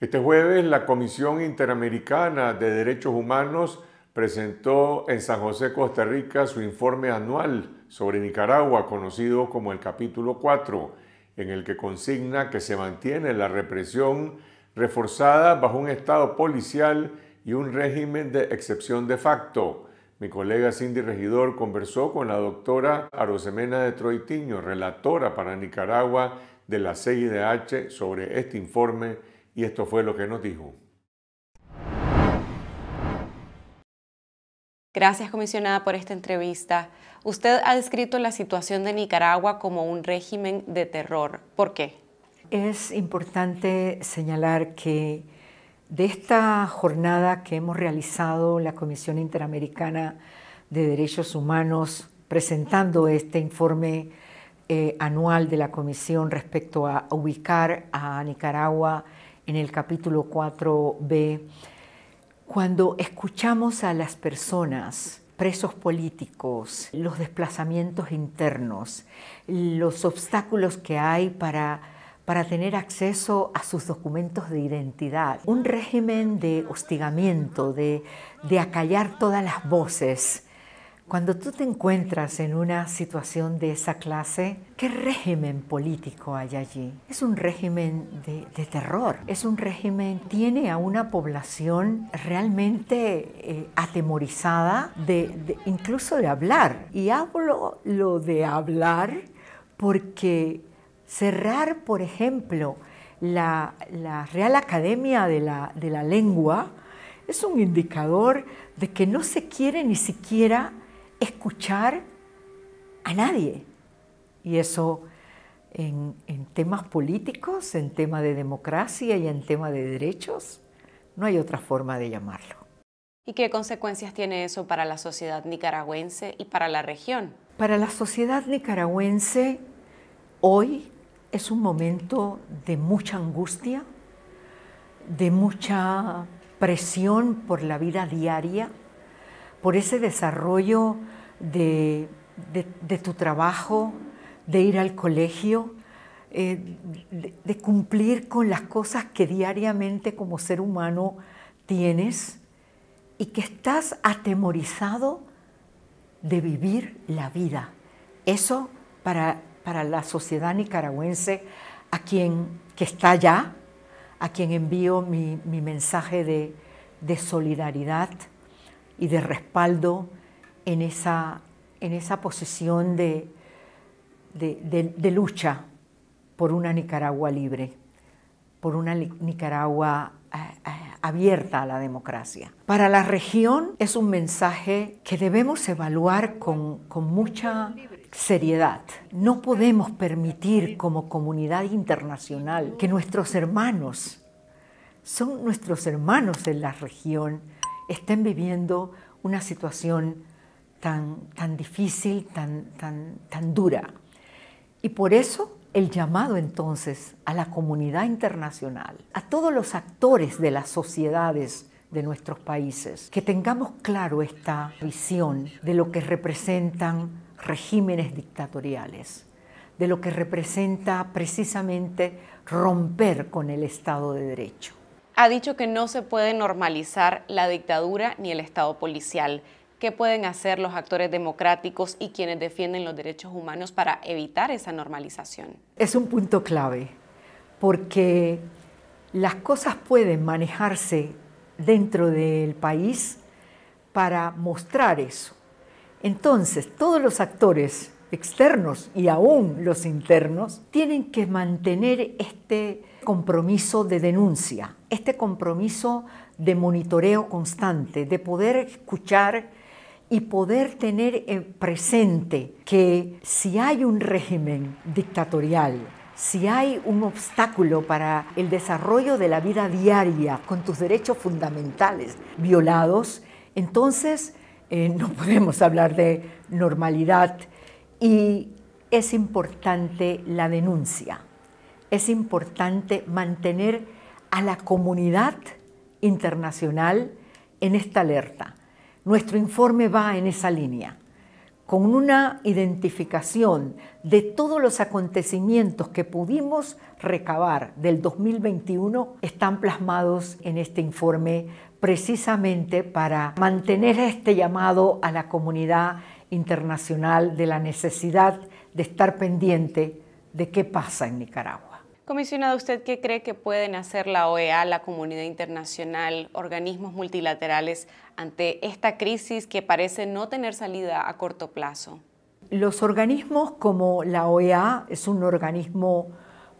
Este jueves la Comisión Interamericana de Derechos Humanos presentó en San José, Costa Rica, su informe anual sobre Nicaragua, conocido como el capítulo 4, en el que consigna que se mantiene la represión reforzada bajo un Estado policial y un régimen de excepción de facto. Mi colega Cindy Regidor conversó con la doctora Arosemena de Troitiño, relatora para Nicaragua de la CIDH, sobre este informe y esto fue lo que nos dijo. Gracias, comisionada, por esta entrevista. Usted ha descrito la situación de Nicaragua como un régimen de terror. ¿Por qué? Es importante señalar que de esta jornada que hemos realizado la Comisión Interamericana de Derechos Humanos, presentando este informe eh, anual de la Comisión respecto a ubicar a Nicaragua en el capítulo 4b, cuando escuchamos a las personas, presos políticos, los desplazamientos internos, los obstáculos que hay para, tener acceso a sus documentos de identidad, un régimen de hostigamiento, de acallar todas las voces, cuando tú te encuentras en una situación de esa clase, ¿qué régimen político hay allí? Es un régimen de, terror, es un régimen, tiene a una población realmente eh, atemorizada incluso de hablar. Y hablo lo de hablar porque cerrar, por ejemplo, la, Real Academia de la, de la Lengua es un indicador de que no se quiere ni siquiera escuchar a nadie. Y eso en, temas políticos, en tema de democracia y en tema de derechos, no hay otra forma de llamarlo. ¿Y qué consecuencias tiene eso para la sociedad nicaragüense y para la región? Para la sociedad nicaragüense, hoy es un momento de mucha angustia, de mucha presión por la vida diaria, por ese desarrollo de, tu trabajo, de ir al colegio, eh, de, cumplir con las cosas que diariamente como ser humano tienes y que estás atemorizado de vivir la vida. Eso para, la sociedad nicaragüense a quien que está allá, a quien envío mi, mensaje de solidaridad y de respaldo en esa, en esa posición de, de, lucha por una Nicaragua libre, por una Nicaragua eh, eh, abierta a la democracia. Para la región es un mensaje que debemos evaluar con, con, mucha seriedad. No podemos permitir como comunidad internacional que nuestros hermanos, son nuestros hermanos en la región, estén viviendo una situación tan, tan difícil, tan, tan, tan dura. Y por eso el llamado entonces a la comunidad internacional, a todos los actores de las sociedades de nuestros países, que tengamos claro esta visión de lo que representan regímenes dictatoriales, de lo que representa precisamente romper con el Estado de Derecho ha dicho que no se puede normalizar la dictadura ni el Estado policial. ¿Qué pueden hacer los actores democráticos y quienes defienden los derechos humanos para evitar esa normalización? Es un punto clave, porque las cosas pueden manejarse dentro del país para mostrar eso. Entonces, todos los actores externos y aún los internos tienen que mantener este compromiso de denuncia, este compromiso de monitoreo constante, de poder escuchar y poder tener eh, presente que si hay un régimen dictatorial, si hay un obstáculo para el desarrollo de la vida diaria con tus derechos fundamentales violados, entonces eh, no podemos hablar de normalidad y es importante la denuncia, es importante mantener a la comunidad internacional en esta alerta. Nuestro informe va en esa línea, con una identificación de todos los acontecimientos que pudimos recabar del 2021, están plasmados en este informe precisamente para mantener este llamado a la comunidad internacional de la necesidad de estar pendiente de qué pasa en Nicaragua. Comisionada, ¿usted qué cree que pueden hacer la OEA, la comunidad internacional, organismos multilaterales ante esta crisis que parece no tener salida a corto plazo? Los organismos como la OEA es un organismo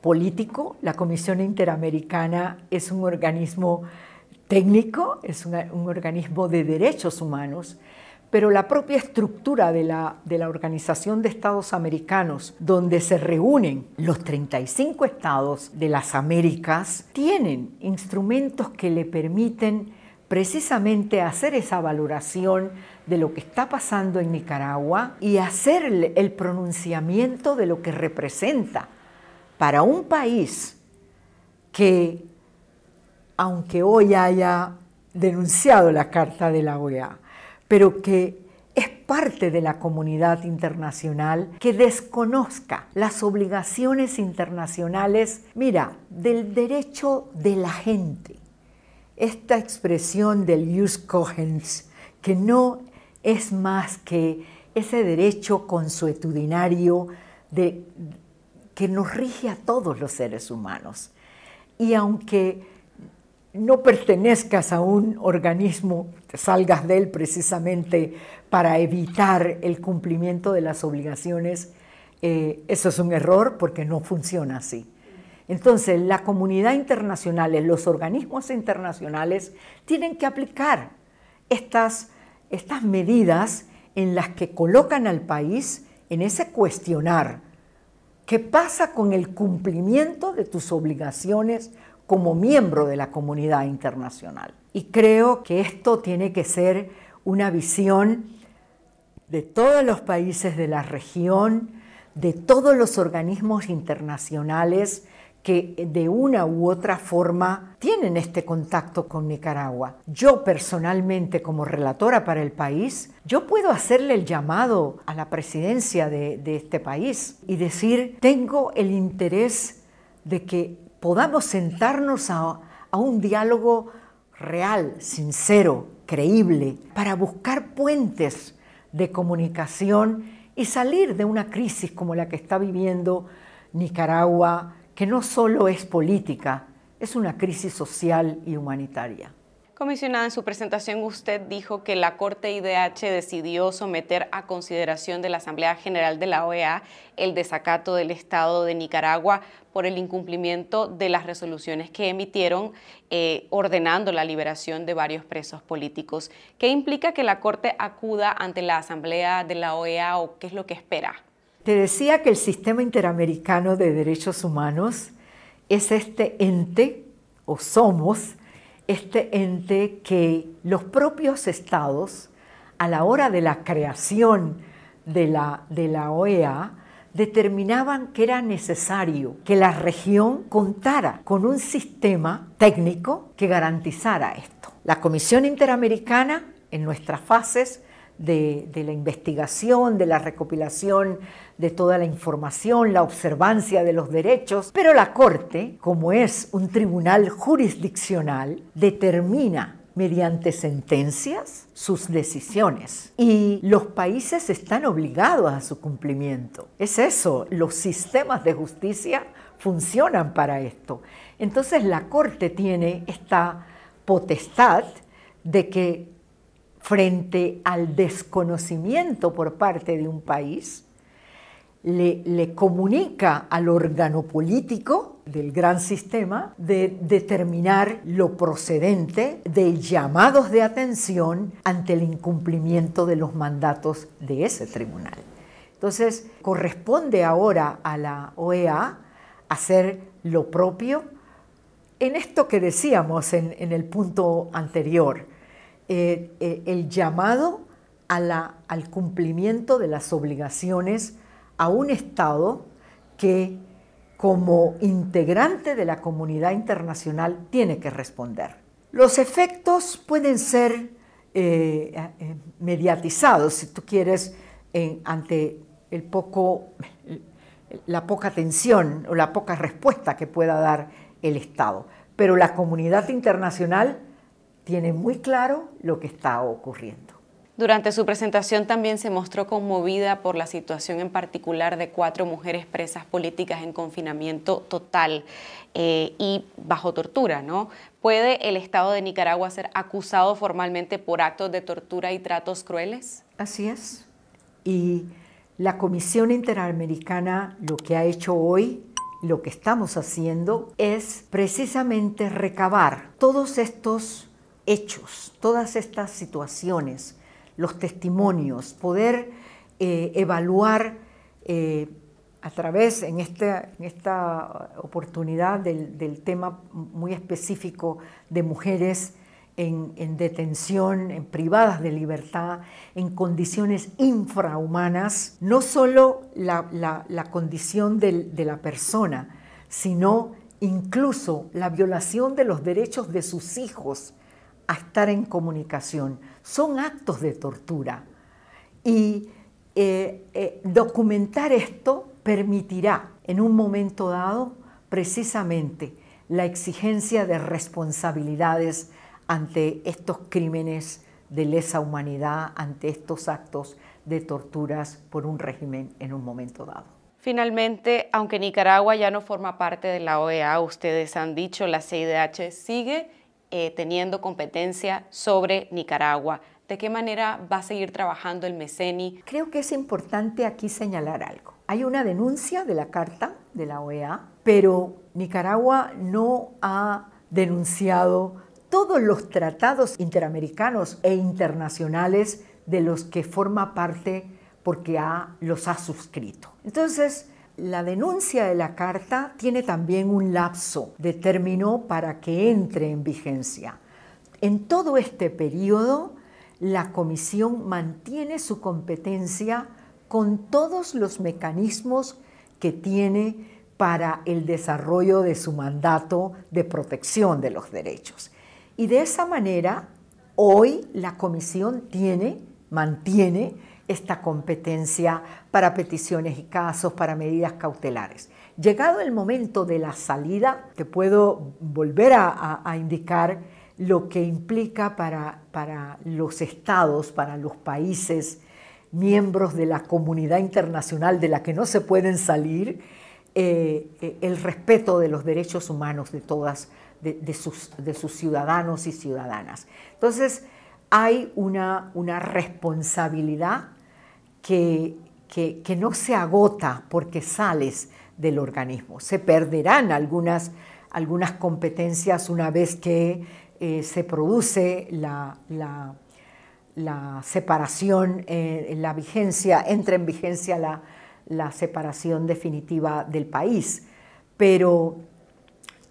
político, la Comisión Interamericana es un organismo técnico, es un organismo de derechos humanos, pero la propia estructura de la, Organización de Estados Americanos, donde se reúnen los 35 estados de las Américas, tienen instrumentos que le permiten precisamente hacer esa valoración de lo que está pasando en Nicaragua y hacer el pronunciamiento de lo que representa para un país que, aunque hoy haya denunciado la carta de la OEA, pero que es parte de la comunidad internacional que desconozca las obligaciones internacionales, mira, del derecho de la gente. Esta expresión del jus cogens, que no es más que ese derecho consuetudinario de, que nos rige a todos los seres humanos. Y aunque no pertenezcas a un organismo, salgas de él precisamente para evitar el cumplimiento de las obligaciones, eh, eso es un error porque no funciona así. Entonces, la comunidad internacional, los organismos internacionales tienen que aplicar estas, estas medidas en las que colocan al país en ese cuestionar qué pasa con el cumplimiento de tus obligaciones como miembro de la comunidad internacional. Y creo que esto tiene que ser una visión de todos los países de la región, de todos los organismos internacionales que de una u otra forma tienen este contacto con Nicaragua. Yo personalmente, como relatora para el país, yo puedo hacerle el llamado a la presidencia de, de este país y decir, tengo el interés de que podamos sentarnos a, un diálogo real, sincero, creíble, para buscar puentes de comunicación y salir de una crisis como la que está viviendo Nicaragua, que no solo es política, es una crisis social y humanitaria. Comisionada, en su presentación usted dijo que la Corte IDH decidió someter a consideración de la Asamblea General de la OEA el desacato del Estado de Nicaragua por el incumplimiento de las resoluciones que emitieron eh, ordenando la liberación de varios presos políticos. ¿Qué implica que la Corte acuda ante la Asamblea de la OEA o qué es lo que espera? Te decía que el Sistema Interamericano de Derechos Humanos es este ente, o somos, este ente que los propios estados, a la hora de la creación de la, OEA, e determinaban que era necesario que la región contara con un sistema técnico que garantizara esto. La Comisión Interamericana, en nuestras fases, de, la investigación, de la recopilación de toda la información, la observancia de los derechos, pero la Corte, como es un tribunal jurisdiccional, determina mediante sentencias sus decisiones y los países están obligados a su cumplimiento. Es eso, los sistemas de justicia funcionan para esto. Entonces la Corte tiene esta potestad de que frente al desconocimiento por parte de un país, le, comunica al órgano político del gran sistema de determinar lo procedente de llamados de atención ante el incumplimiento de los mandatos de ese tribunal. Entonces, corresponde ahora a la OEA hacer lo propio en esto que decíamos en el punto anterior, eh, eh, el llamado al cumplimiento de las obligaciones a un Estado que como integrante de la comunidad internacional tiene que responder. Los efectos pueden ser eh, mediatizados, si tú quieres, ante la poca atención o la poca respuesta que pueda dar el Estado. Pero la comunidad internacional tiene muy claro lo que está ocurriendo. Durante su presentación también se mostró conmovida por la situación en particular de cuatro mujeres presas políticas en confinamiento total eh, y bajo tortura, ¿no? ¿Puede el Estado de Nicaragua ser acusado formalmente por actos de tortura y tratos crueles? Así es. Y la Comisión Interamericana lo que ha hecho hoy lo que estamos haciendo es precisamente recabar todos estos hechos, todas estas situaciones, los testimonios, poder eh, evaluar eh, a través, en este, esta, oportunidad del, tema muy específico de mujeres en, detención, en privadas de libertad, en condiciones infrahumanas, no solo la, condición de la persona, sino incluso la violación de los derechos de sus hijos, estar en comunicación. Son actos de tortura. Y eh, eh, documentar esto permitirá en un momento dado precisamente la exigencia de responsabilidades ante estos crímenes de lesa humanidad, ante estos actos de torturas por un régimen en un momento dado. Finalmente, aunque Nicaragua ya no forma parte de la OEA, ustedes han dicho, la CIDH sigue eh, teniendo competencia sobre Nicaragua. ¿De qué manera va a seguir trabajando el MECENI? Creo que es importante aquí señalar algo. Hay una denuncia de la Carta de la OEA, pero Nicaragua no ha denunciado todos los tratados interamericanos e internacionales de los que forma parte porque ha, los ha suscrito. Entonces, la denuncia de la carta tiene también un lapso de término para que entre en vigencia. En todo este periodo, la Comisión mantiene su competencia con todos los mecanismos que tiene para el desarrollo de su mandato de protección de los derechos. Y de esa manera, hoy la Comisión tiene, mantiene esta competencia para peticiones y casos, para medidas cautelares. Llegado el momento de la salida, te puedo volver a, indicar lo que implica para, los estados, para los países, miembros de la comunidad internacional de la que no se pueden salir, eh, eh, el respeto de los derechos humanos de todas, de, sus, ciudadanos y ciudadanas. Entonces, hay una responsabilidad que, no se agota porque sales del organismo. Se perderán algunas, algunas competencias una vez que eh, se produce la, la, separación, eh, la vigencia, entra en vigencia la, la separación definitiva del país. Pero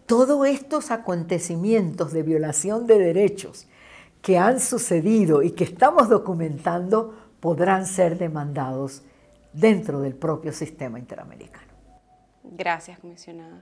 todos estos acontecimientos de violación de derechos que han sucedido y que estamos documentando podrán ser demandados dentro del propio sistema interamericano. Gracias, comisionada.